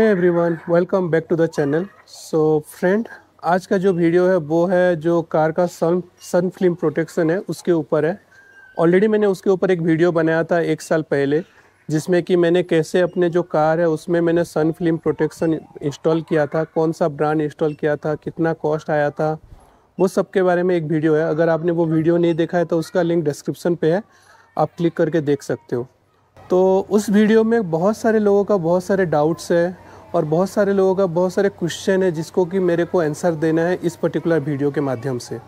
है everyone welcome back to the channel so friend आज का जो वीडियो है वो है जो कार का सन सन फिल्म प्रोटेक्शन है उसके ऊपर है ऑलरेडी मैंने उसके ऊपर एक वीडियो बनाया था एक साल पहले जिसमें कि मैंने कैसे अपने जो कार है उसमें मैंने सन फिल्म प्रोटेक्शन इंस्टॉल किया था कौन सा ब्रांड इंस्टॉल किया था कितना कॉस्ट आया था वो सब के बारे में एक वीडियो है अगर आपने वो वीडियो नहीं देखा है तो उसका लिंक डिस्क्रिप्शन पे है आप क्लिक करके देख सकते हो तो उस वीडियो में बहुत सारे लोगों का बहुत सारे डाउट्स है और बहुत सारे लोगों का बहुत सारे क्वेश्चन है जिसको कि मेरे को आंसर देना है इस पर्टिकुलर वीडियो के माध्यम से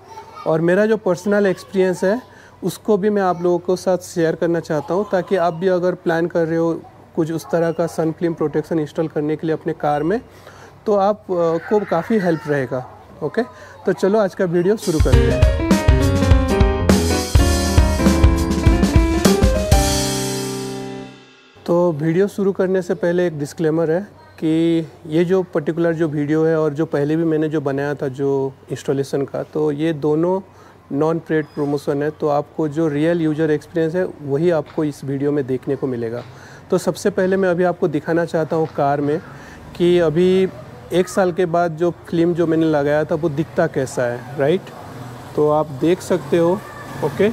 और मेरा जो पर्सनल एक्सपीरियंस है उसको भी मैं आप लोगों को साथ शेयर करना चाहता हूँ ताकि आप भी अगर प्लान कर रहे हो कुछ उस तरह का सन क्लीम प्रोटेक्शन इंस्टॉल करने के लिए अपने कार में तो आप को काफ़ी हेल्प रहेगा ओके तो चलो आज का वीडियो शुरू कर हैं तो वीडियो शुरू करने से पहले एक डिस्क्लेमर है कि ये जो पर्टिकुलर जो वीडियो है और जो पहले भी मैंने जो बनाया था जो इंस्टॉलेशन का तो ये दोनों नॉन पेड प्रमोशन है तो आपको जो रियल यूजर एक्सपीरियंस है वही आपको इस वीडियो में देखने को मिलेगा तो सबसे पहले मैं अभी आपको दिखाना चाहता हूँ कार में कि अभी एक साल के बाद जो फिल्म जो मैंने लगाया था वो दिखता कैसा है राइट तो आप देख सकते हो ओके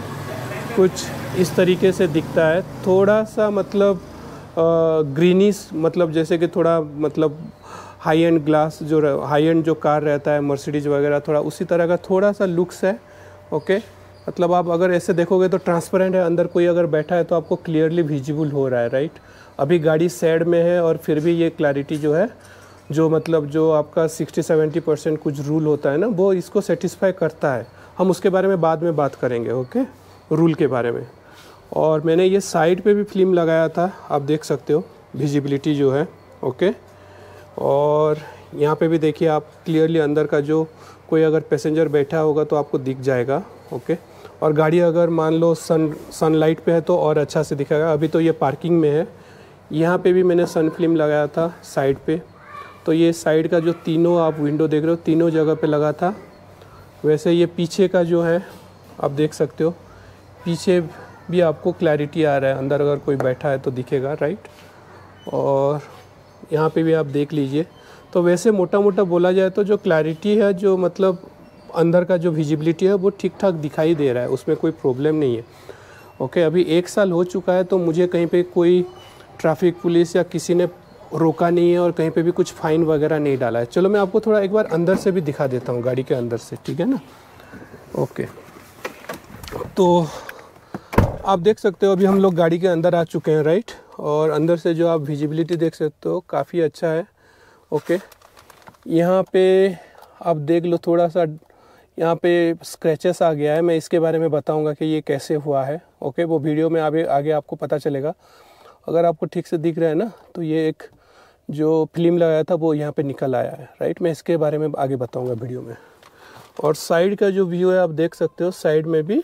कुछ इस तरीके से दिखता है थोड़ा सा मतलब ग्रीनिस मतलब जैसे कि थोड़ा मतलब हाई एंड ग्लास जो हाई एंड जो कार रहता है मर्सिडीज वगैरह थोड़ा उसी तरह का थोड़ा सा लुक्स है ओके मतलब आप अगर ऐसे देखोगे तो ट्रांसपेरेंट है अंदर कोई अगर बैठा है तो आपको क्लियरली विजिबल हो रहा है राइट अभी गाड़ी सैड में है और फिर भी ये क्लैरिटी जो है जो मतलब जो आपका 60-70 परसेंट कुछ रूल होता है ना वो इसको सेटिस्फाई करता है हम उसके बारे में बाद में बात करेंगे ओके रूल के बारे में और मैंने ये साइड पे भी फिल्म लगाया था आप देख सकते हो विजिबिलिटी जो है ओके और यहाँ पे भी देखिए आप क्लियरली अंदर का जो कोई अगर पैसेंजर बैठा होगा तो आपको दिख जाएगा ओके और गाड़ी अगर मान लो सन सनलाइट पे है तो और अच्छा से दिखेगा अभी तो ये पार्किंग में है यहाँ पे भी मैंने सन फिल्म लगाया था साइड पे तो ये साइड का जो तीनों आप विंडो देख रहे हो तीनों जगह पे लगा था वैसे ये पीछे का जो है आप देख सकते हो पीछे भी आपको क्लैरिटी आ रहा है अंदर अगर कोई बैठा है तो दिखेगा राइट और यहाँ पे भी आप देख लीजिए तो वैसे मोटा मोटा बोला जाए तो जो क्लैरिटी है जो मतलब अंदर का जो विजिबिलिटी है वो ठीक ठाक दिखाई दे रहा है उसमें कोई प्रॉब्लम नहीं है ओके अभी एक साल हो चुका है तो मुझे कहीं पर कोई ट्रैफिक पुलिस या किसी ने रोका नहीं है और कहीं पे भी कुछ फ़ाइन वगैरह नहीं डाला है चलो मैं आपको थोड़ा एक बार अंदर से भी दिखा देता हूँ गाड़ी के अंदर से ठीक है ना ओके तो आप देख सकते हो अभी हम लोग गाड़ी के अंदर आ चुके हैं राइट और अंदर से जो आप विजिबिलिटी देख सकते हो काफ़ी अच्छा है ओके यहाँ पे आप देख लो थोड़ा सा यहाँ पे स्क्रैचेस आ गया है मैं इसके बारे में बताऊँगा कि ये कैसे हुआ है ओके वो वीडियो में आगे आगे आपको पता चलेगा अगर आपको ठीक से दिख रहा है ना तो ये एक जो फिल्म लगाया था वो यहाँ पे निकल आया है राइट मैं इसके बारे में आगे बताऊँगा वीडियो में और साइड का जो व्यू है आप देख सकते हो साइड में भी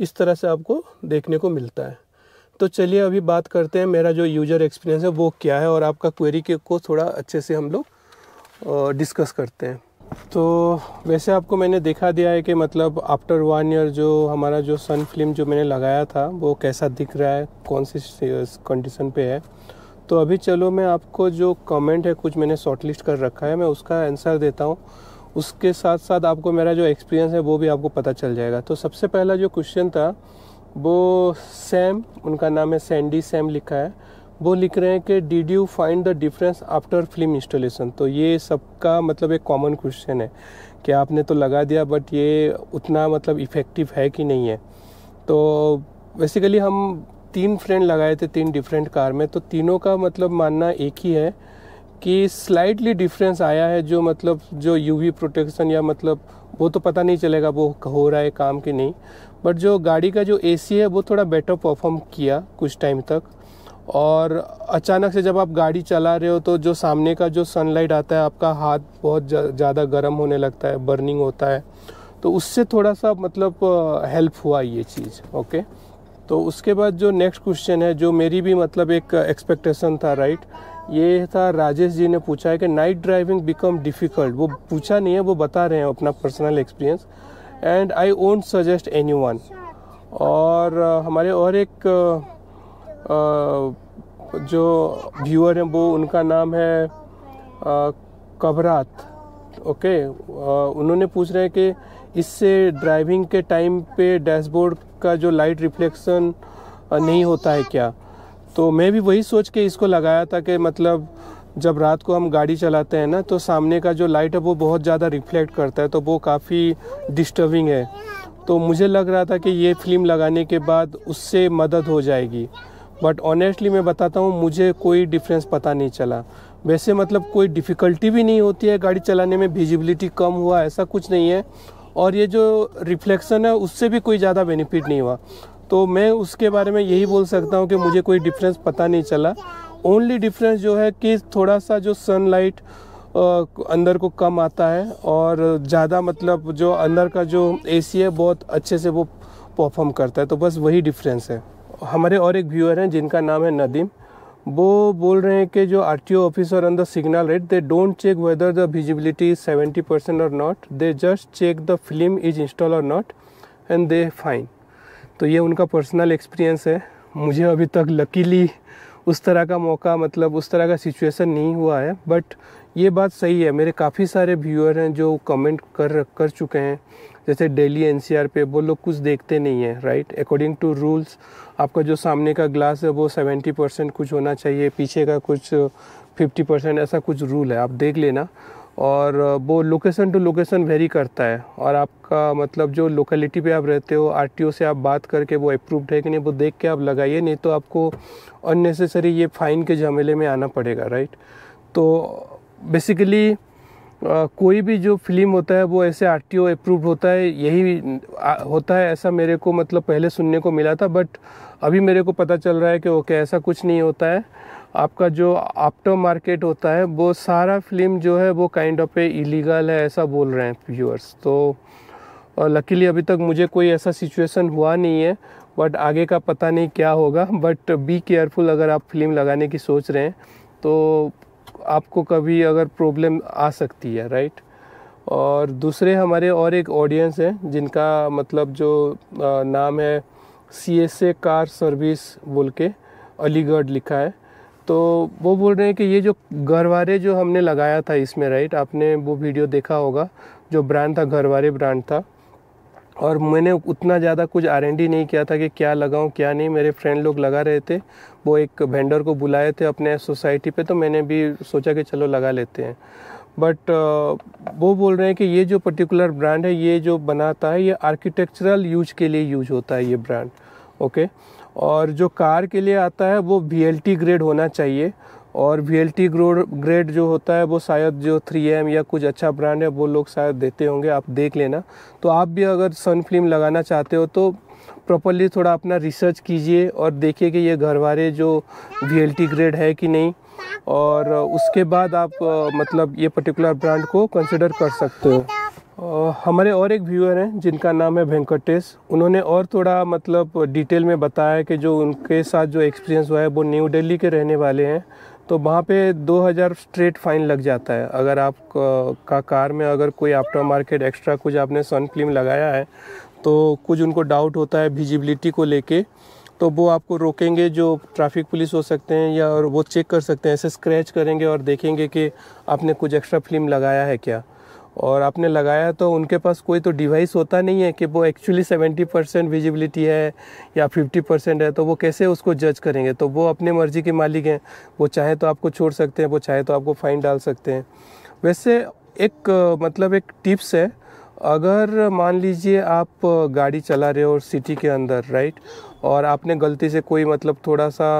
इस तरह से आपको देखने को मिलता है तो चलिए अभी बात करते हैं मेरा जो यूज़र एक्सपीरियंस है वो क्या है और आपका क्वेरी के को थोड़ा अच्छे से हम लोग डिस्कस करते हैं तो वैसे आपको मैंने दिखा दिया है कि मतलब आफ्टर वन ईयर जो हमारा जो सन फिल्म जो मैंने लगाया था वो कैसा दिख रहा है कौन सी कंडीशन पे है तो अभी चलो मैं आपको जो कमेंट है कुछ मैंने शॉर्टलिस्ट कर रखा है मैं उसका आंसर देता हूँ उसके साथ साथ आपको मेरा जो एक्सपीरियंस है वो भी आपको पता चल जाएगा तो सबसे पहला जो क्वेश्चन था वो सैम उनका नाम है सैंडी सैम लिखा है वो लिख रहे हैं कि did you find the difference after film installation तो ये सबका मतलब एक कॉमन क्वेश्चन है कि आपने तो लगा दिया बट ये उतना मतलब इफ़ेक्टिव है कि नहीं है तो बेसिकली हम तीन फ्रेंड लगाए थे तीन डिफरेंट कार में तो तीनों का मतलब मानना एक ही है कि स्लाइटली डिफरेंस आया है जो मतलब जो यूवी प्रोटेक्शन या मतलब वो तो पता नहीं चलेगा वो हो रहा है काम कि नहीं बट जो गाड़ी का जो एसी है वो थोड़ा बेटर परफॉर्म किया कुछ टाइम तक और अचानक से जब आप गाड़ी चला रहे हो तो जो सामने का जो सनलाइट आता है आपका हाथ बहुत ज़्यादा गर्म होने लगता है बर्निंग होता है तो उससे थोड़ा सा मतलब हेल्प हुआ ये चीज़ ओके तो उसके बाद जो नेक्स्ट क्वेश्चन है जो मेरी भी मतलब एक एक्सपेक्टेशन था राइट right? ये था राजेश जी ने पूछा है कि नाइट ड्राइविंग बिकम डिफ़िकल्ट वो पूछा नहीं है वो बता रहे हैं अपना personal experience and I won't suggest anyone और uh, हमारे और एक uh, जो व्यूअर हैं वो उनका नाम है uh, कबरात ओके उन्होंने पूछ रहे हैं कि इससे ड्राइविंग के टाइम पे डैशबोर्ड का जो लाइट रिफ्लेक्शन नहीं होता है क्या तो मैं भी वही सोच के इसको लगाया था कि मतलब जब रात को हम गाड़ी चलाते हैं ना तो सामने का जो लाइट है वो बहुत ज़्यादा रिफ्लेक्ट करता है तो वो काफ़ी डिस्टर्बिंग है तो मुझे लग रहा था कि ये फिल्म लगाने के बाद उससे मदद हो जाएगी बट ऑनेस्टली मैं बताता हूँ मुझे कोई डिफरेंस पता नहीं चला वैसे मतलब कोई डिफ़िकल्टी भी नहीं होती है गाड़ी चलाने में विजिबिलिटी कम हुआ ऐसा कुछ नहीं है और ये जो रिफ्लेक्शन है उससे भी कोई ज़्यादा बेनिफिट नहीं हुआ तो मैं उसके बारे में यही बोल सकता हूँ कि मुझे कोई डिफरेंस पता नहीं चला ओनली डिफरेंस जो है कि थोड़ा सा जो सनलाइट अंदर को कम आता है और ज़्यादा मतलब जो अंदर का जो एसी है बहुत अच्छे से वो परफॉर्म करता है तो बस वही डिफरेंस है हमारे और एक व्यूअर हैं जिनका नाम है नदीम वो बोल रहे हैं कि जो आर टी ओ ऑफिस और अंदर signal rate they don't check whether the visibility is seventy percent or not they just check the film is install or not and they fine तो ये उनका पर्सनल एक्सपीरियंस है मुझे अभी तक luckily उस तरह का मौका मतलब उस तरह का सिचुएशन नहीं हुआ है बट ये बात सही है मेरे काफ़ी सारे व्यूअर हैं जो कमेंट कर कर चुके हैं जैसे डेली एन पे वो लोग कुछ देखते नहीं हैं राइट अकॉर्डिंग टू रूल्स आपका जो सामने का ग्लास है वो 70 परसेंट कुछ होना चाहिए पीछे का कुछ 50 परसेंट ऐसा कुछ रूल है आप देख लेना और वो लोकेशन टू लोकेशन वेरी करता है और आपका मतलब जो लोकेलिटी पे आप रहते हो आरटीओ से आप बात करके वो अप्रूव्ड है कि नहीं वो देख के आप लगाइए नहीं तो आपको अननेसेसरी ये फ़ाइन के झमेले में आना पड़ेगा राइट तो बेसिकली कोई भी जो फिल्म होता है वो ऐसे आर टी अप्रूव्ड होता है यही होता है ऐसा मेरे को मतलब पहले सुनने को मिला था बट अभी मेरे को पता चल रहा है कि ओके ऐसा कुछ नहीं होता है आपका जो आफ्टर मार्केट होता है वो सारा फिल्म जो है वो काइंड ऑफ ए इलीगल है ऐसा बोल रहे हैं व्यूअर्स तो लकीली अभी तक मुझे कोई ऐसा सिचुएशन हुआ नहीं है बट आगे का पता नहीं क्या होगा बट बी केयरफुल अगर आप फिल्म लगाने की सोच रहे हैं तो आपको कभी अगर प्रॉब्लम आ सकती है राइट और दूसरे हमारे और एक ऑडियंस हैं जिनका मतलब जो नाम है C S A car service बोल के अलीगढ़ लिखा है तो वो बोल रहे हैं कि ये जो घरवारे जो हमने लगाया था इसमें राइट आपने वो वीडियो देखा होगा जो ब्रांड था घरवारे ब्रांड था और मैंने उतना ज़्यादा कुछ आर नहीं किया था कि क्या लगाऊं क्या नहीं मेरे फ्रेंड लोग लगा रहे थे वो एक वेंडर को बुलाए थे अपने सोसाइटी पे तो मैंने भी सोचा कि चलो लगा लेते हैं बट वो बोल रहे हैं कि ये जो पर्टिकुलर ब्रांड है ये जो बनाता है ये आर्किटेक्चरल यूज के लिए यूज होता है ये ब्रांड ओके okay? और जो कार के लिए आता है वो वी ग्रेड होना चाहिए और वी एल टी ग्रेड जो होता है वो शायद जो 3M या कुछ अच्छा ब्रांड है वो लोग शायद देते होंगे आप देख लेना तो आप भी अगर सन फिल्म लगाना चाहते हो तो प्रॉपरली थोड़ा अपना रिसर्च कीजिए और देखिए कि ये घरवारे जो वी एल टी ग्रेड है कि नहीं और उसके बाद आप मतलब ये पर्टिकुलर ब्रांड को कंसिडर कर सकते हो हमारे और एक व्यूअर हैं जिनका नाम है वेंकटेश उन्होंने और थोड़ा मतलब डिटेल में बताया कि जो उनके साथ जो एक्सपीरियंस हुआ है वो न्यू दिल्ली के रहने वाले हैं तो वहाँ पे 2000 स्ट्रेट फाइन लग जाता है अगर आप का कार में अगर कोई आफ्टर मार्केट एक्स्ट्रा कुछ आपने सन फिल्म लगाया है तो कुछ उनको डाउट होता है विजिबिलिटी को लेके तो वो आपको रोकेंगे जो ट्रैफिक पुलिस हो सकते हैं या और वो चेक कर सकते हैं ऐसे स्क्रैच करेंगे और देखेंगे कि आपने कुछ एक्स्ट्रा फिल्म लगाया है क्या और आपने लगाया तो उनके पास कोई तो डिवाइस होता नहीं है कि वो एक्चुअली 70 परसेंट विजिबिलिटी है या 50 परसेंट है तो वो कैसे उसको जज करेंगे तो वो अपने मर्जी के मालिक हैं वो चाहे तो आपको छोड़ सकते हैं वो चाहे तो आपको फ़ाइन डाल सकते हैं वैसे एक मतलब एक टिप्स है अगर मान लीजिए आप गाड़ी चला रहे हो सिटी के अंदर राइट और आपने गलती से कोई मतलब थोड़ा सा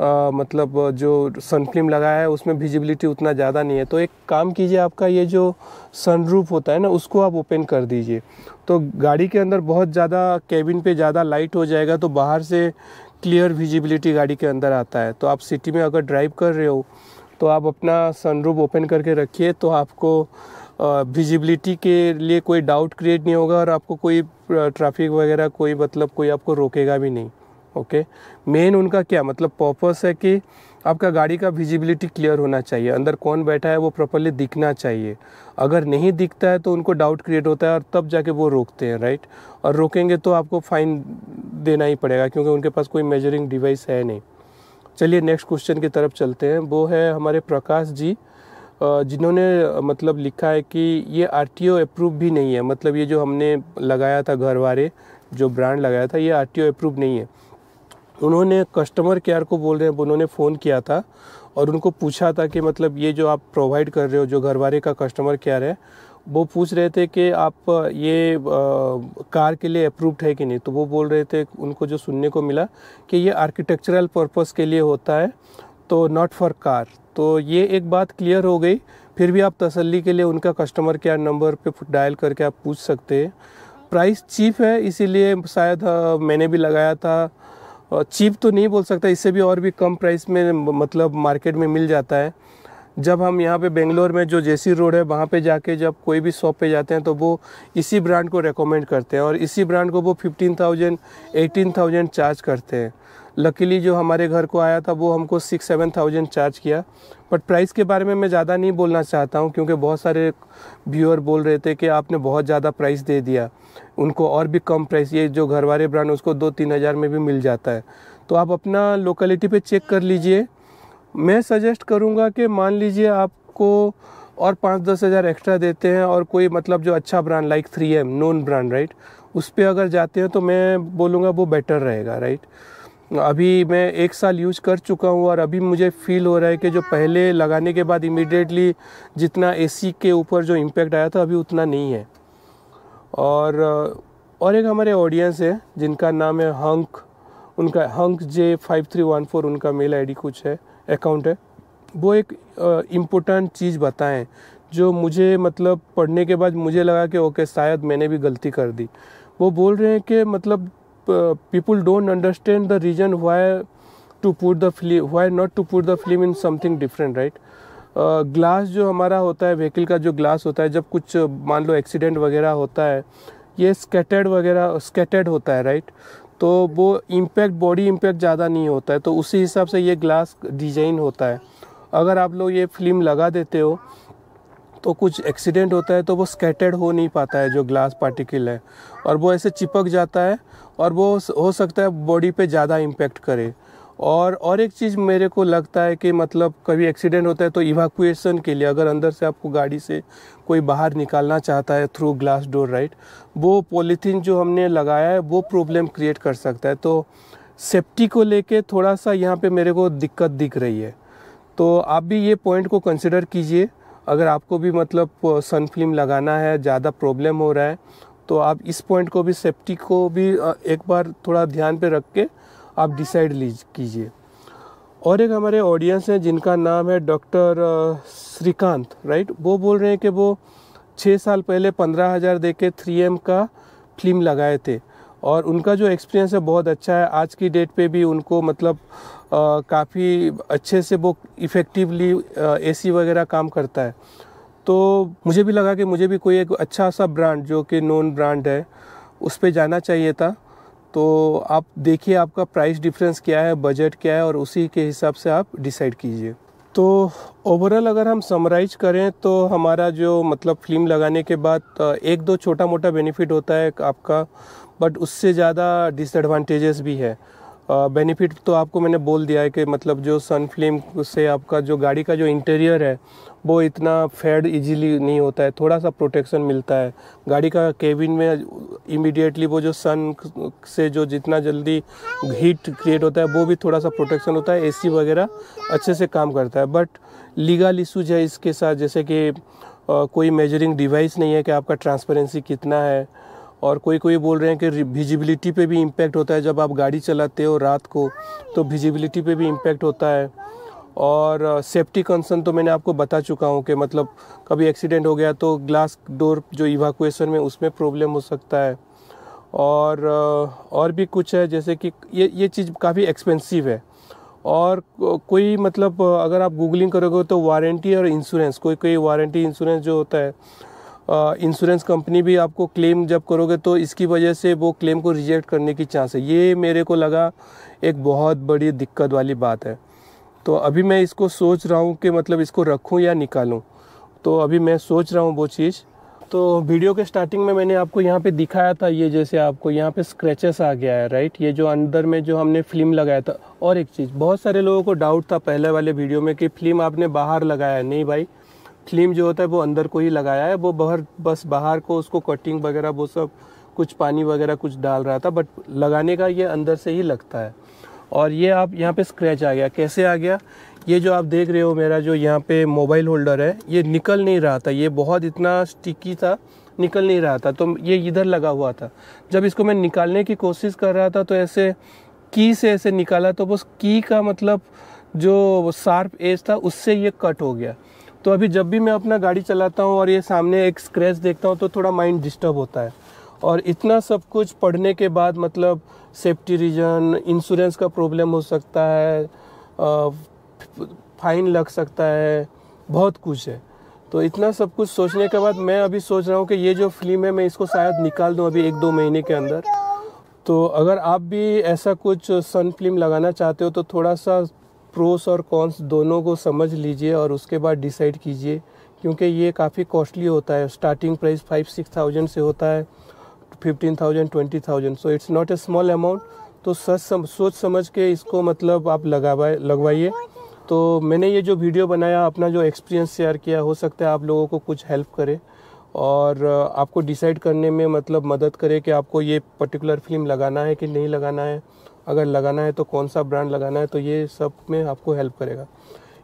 आ, मतलब जो सन फिल्म लगाया है उसमें विजिबिलिटी उतना ज़्यादा नहीं है तो एक काम कीजिए आपका ये जो सनरूफ होता है ना उसको आप ओपन कर दीजिए तो गाड़ी के अंदर बहुत ज़्यादा केबिन पे ज़्यादा लाइट हो जाएगा तो बाहर से क्लियर विजिबिलिटी गाड़ी के अंदर आता है तो आप सिटी में अगर ड्राइव कर रहे हो तो आप अपना सनरूफ ओपन करके रखिए तो आपको विजिबिलिटी के लिए कोई डाउट क्रिएट नहीं होगा और आपको कोई ट्रैफिक वगैरह कोई मतलब कोई आपको रोकेगा भी नहीं ओके मेन उनका क्या मतलब पर्पस है कि आपका गाड़ी का विजिबिलिटी क्लियर होना चाहिए अंदर कौन बैठा है वो प्रॉपरली दिखना चाहिए अगर नहीं दिखता है तो उनको डाउट क्रिएट होता है और तब जाके वो रोकते हैं राइट और रोकेंगे तो आपको फाइन देना ही पड़ेगा क्योंकि उनके पास कोई मेजरिंग डिवाइस है नहीं चलिए नेक्स्ट क्वेश्चन की तरफ चलते हैं वो है हमारे प्रकाश जी जिन्होंने मतलब लिखा है कि ये आर टी अप्रूव भी नहीं है मतलब ये जो हमने लगाया था वाले जो ब्रांड लगाया था ये आर टी अप्रूव नहीं है उन्होंने कस्टमर केयर को बोल रहे हैं उन्होंने फ़ोन किया था और उनको पूछा था कि मतलब ये जो आप प्रोवाइड कर रहे हो जो घरवारे का कस्टमर केयर है वो पूछ रहे थे कि आप ये आ, कार के लिए अप्रूव्ड है कि नहीं तो वो बोल रहे थे उनको जो सुनने को मिला कि ये आर्किटेक्चरल पर्पस के लिए होता है तो नॉट फॉर कार तो ये एक बात क्लियर हो गई फिर भी आप तसल्ली के लिए उनका कस्टमर केयर नंबर पे डायल करके आप पूछ सकते हैं प्राइस चीप है इसीलिए शायद मैंने भी लगाया था चीप तो नहीं बोल सकता इससे भी और भी कम प्राइस में मतलब मार्केट में मिल जाता है जब हम यहाँ पे बेंगलोर में जो जेसी रोड है वहाँ पे जाके जब कोई भी शॉप पे जाते हैं तो वो इसी ब्रांड को रेकमेंड करते हैं और इसी ब्रांड को वो fifteen thousand eighteen thousand charge करते हैं लकीली जो हमारे घर को आया था वो हमको सिक्स सेवन थाउजेंड चार्ज किया बट प्राइस के बारे में मैं ज़्यादा नहीं बोलना चाहता हूँ क्योंकि बहुत सारे व्यूअर बोल रहे थे कि आपने बहुत ज़्यादा प्राइस दे दिया उनको और भी कम प्राइस ये जो घरवारे ब्रांड उसको दो तीन हज़ार में भी मिल जाता है तो आप अपना लोकेलिटी पे चेक कर लीजिए मैं सजेस्ट करूँगा कि मान लीजिए आपको और पाँच दस हज़ार एक्स्ट्रा देते हैं और कोई मतलब जो अच्छा brand like three M non brand right उस पर अगर जाते हैं तो मैं बोलूँगा वो बेटर रहेगा राइट अभी मैं एक साल यूज कर चुका हूँ और अभी मुझे फील हो रहा है कि जो पहले लगाने के बाद इमिडिएटली जितना एसी के ऊपर जो इम्पैक्ट आया था अभी उतना नहीं है और और एक हमारे ऑडियंस है जिनका नाम है हंक उनका hunk J five three one four उनका मेल आईडी कुछ है अकाउंट है वो एक इम्पोर्टेंट चीज़ बताएं जो मुझे मतलब पढ़ने के बाद मुझे लगा कि ओके शायद मैंने भी गलती कर दी वो बोल रहे हैं कि मतलब people don't understand the reason why to put the film why not to put the film in something different right glass जो हमारा होता है व्हीकल का जो ग्लास होता है जब कुछ मान लो एक्सीडेंट वगैरह होता है ये स्केटर्ड वगैरह स्केटेड होता है राइट तो वो इम्पैक्ट बॉडी इम्पैक्ट ज़्यादा नहीं होता है तो उसी हिसाब से ये ग्लास डिजाइन होता है अगर आप लोग ये फिल्म लगा देते हो तो कुछ एक्सीडेंट होता है तो वो स्केटेड हो नहीं पाता है जो ग्लास पार्टिकल है और वो ऐसे चिपक जाता है और वो हो सकता है बॉडी पे ज़्यादा इम्पैक्ट करे और और एक चीज़ मेरे को लगता है कि मतलब कभी एक्सीडेंट होता है तो इवाकुएसन के लिए अगर अंदर से आपको गाड़ी से कोई बाहर निकालना चाहता है थ्रू ग्लास डोर राइट वो पॉलीथीन जो हमने लगाया है वो प्रॉब्लम क्रिएट कर सकता है तो सेफ्टी को लेके थोड़ा सा यहाँ पे मेरे को दिक्कत दिख रही है तो आप भी ये पॉइंट को कंसिडर कीजिए अगर आपको भी मतलब सन फिल्म लगाना है ज़्यादा प्रॉब्लम हो रहा है तो आप इस पॉइंट को भी सेफ्टी को भी एक बार थोड़ा ध्यान पे रख के आप डिसाइड कीजिए और एक हमारे ऑडियंस हैं जिनका नाम है डॉक्टर श्रीकांत राइट वो बोल रहे हैं कि वो छः साल पहले पंद्रह हज़ार दे के थ्री एम का फिल्म लगाए थे और उनका जो एक्सपीरियंस है बहुत अच्छा है आज की डेट पे भी उनको मतलब काफ़ी अच्छे से वो इफ़ेक्टिवली एसी वगैरह काम करता है तो मुझे भी लगा कि मुझे भी कोई एक अच्छा सा ब्रांड जो कि नॉन ब्रांड है उस पर जाना चाहिए था तो आप देखिए आपका प्राइस डिफरेंस क्या है बजट क्या है और उसी के हिसाब से आप डिसाइड कीजिए तो ओवरऑल अगर हम समराइज करें तो हमारा जो मतलब फिल्म लगाने के बाद एक दो छोटा मोटा बेनिफिट होता है आपका बट उससे ज़्यादा डिसएडवांटेजेस भी है बेनिफिट तो आपको मैंने बोल दिया है कि मतलब जो सन फिल्म से आपका जो गाड़ी का जो इंटीरियर है वो इतना फेड इजीली नहीं होता है थोड़ा सा प्रोटेक्शन मिलता है गाड़ी का केबिन में इमीडिएटली वो जो सन से जो जितना जल्दी हीट क्रिएट होता है वो भी थोड़ा सा प्रोटेक्शन होता है एसी वगैरह अच्छे से काम करता है बट लीगल इशूज है इसके साथ जैसे कि कोई मेजरिंग डिवाइस नहीं है कि आपका ट्रांसपेरेंसी कितना है और कोई कोई बोल रहे हैं कि विजिबिलिटी पे भी इम्पैक्ट होता है जब आप गाड़ी चलाते हो रात को तो विजिबिलिटी पे भी इम्पैक्ट होता है और सेफ्टी कंसर्न तो मैंने आपको बता चुका हूँ कि मतलब कभी एक्सीडेंट हो गया तो ग्लास डोर जो इवाकुएसन में उसमें प्रॉब्लम हो सकता है और और भी कुछ है जैसे कि ये ये चीज़ काफ़ी एक्सपेंसिव है और कोई मतलब अगर आप गूगलिंग करोगे तो वारंटी और इंश्योरेंस कोई कोई वारंटी इंश्योरेंस जो होता है इंश्योरेंस कंपनी भी आपको क्लेम जब करोगे तो इसकी वजह से वो क्लेम को रिजेक्ट करने की चांस है ये मेरे को लगा एक बहुत बड़ी दिक्कत वाली बात है तो अभी मैं इसको सोच रहा हूँ कि मतलब इसको रखूँ या निकालूँ तो अभी मैं सोच रहा हूँ वो चीज़ तो वीडियो के स्टार्टिंग में मैंने आपको यहाँ पे दिखाया था ये जैसे आपको यहाँ पे स्क्रैचेस आ गया है राइट ये जो अंदर में जो हमने फिल्म लगाया था और एक चीज़ बहुत सारे लोगों को डाउट था पहले वाले वीडियो में कि फिल्म आपने बाहर लगाया है नहीं भाई फिल्म जो होता है वो अंदर को ही लगाया है वो बाहर बस बाहर को उसको कटिंग वगैरह वो सब कुछ पानी वगैरह कुछ डाल रहा था बट लगाने का ये अंदर से ही लगता है और ये आप यहाँ पे स्क्रैच आ गया कैसे आ गया ये जो आप देख रहे हो मेरा जो यहाँ पे मोबाइल होल्डर है ये निकल नहीं रहा था ये बहुत इतना स्टिकी था निकल नहीं रहा था तो ये इधर लगा हुआ था जब इसको मैं निकालने की कोशिश कर रहा था तो ऐसे की से ऐसे निकाला तो बस की का मतलब जो शार्प एज था उससे ये कट हो गया तो अभी जब भी मैं अपना गाड़ी चलाता हूँ और ये सामने एक स्क्रैच देखता हूँ तो थोड़ा माइंड डिस्टर्ब होता है और इतना सब कुछ पढ़ने के बाद मतलब सेफ्टी रीजन इंश्योरेंस का प्रॉब्लम हो सकता है फाइन लग सकता है बहुत कुछ है तो इतना सब कुछ सोचने के बाद मैं अभी सोच रहा हूँ कि ये जो फिल्म है मैं इसको शायद निकाल दूँ अभी एक दो महीने के अंदर तो अगर आप भी ऐसा कुछ सन फिल्म लगाना चाहते हो तो थोड़ा सा प्रोस और कॉन्स दोनों को समझ लीजिए और उसके बाद डिसाइड कीजिए क्योंकि ये काफ़ी कॉस्टली होता है starting price five six thousand से होता है fifteen thousand twenty thousand so it's not a small amount तो सच सम, सोच समझ के इसको मतलब आप लगावा लगवाइए तो मैंने ये जो वीडियो बनाया अपना जो एक्सपीरियंस शेयर किया हो सकता है आप लोगों को कुछ हेल्प करे और आपको डिसाइड करने में मतलब मदद करे कि आपको ये पर्टिकुलर फिल्म लगाना है कि नहीं लगाना है अगर लगाना है तो कौन सा ब्रांड लगाना है तो ये सब में आपको हेल्प करेगा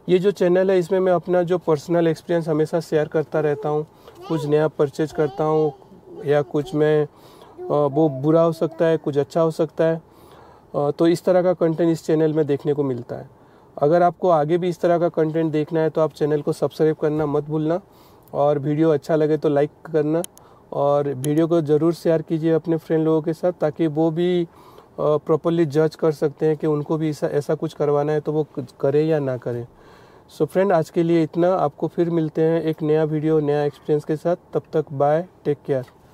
ये जो चैनल है इसमें मैं अपना जो पर्सनल एक्सपीरियंस हमेशा शेयर करता रहता हूँ कुछ नया परचेज करता हूँ या कुछ में वो बुरा हो सकता है कुछ अच्छा हो सकता है तो इस तरह का कंटेंट इस चैनल में देखने को मिलता है अगर आपको आगे भी इस तरह का कंटेंट देखना है तो आप चैनल को सब्सक्राइब करना मत भूलना और वीडियो अच्छा लगे तो लाइक करना और वीडियो को ज़रूर शेयर कीजिए अपने फ्रेंड लोगों के साथ ताकि वो भी प्रॉपरली जज कर सकते हैं कि उनको भी ऐसा ऐसा कुछ करवाना है तो वो करें या ना करें सो so फ्रेंड आज के लिए इतना आपको फिर मिलते हैं एक नया वीडियो नया एक्सपीरियंस के साथ तब तक बाय टेक केयर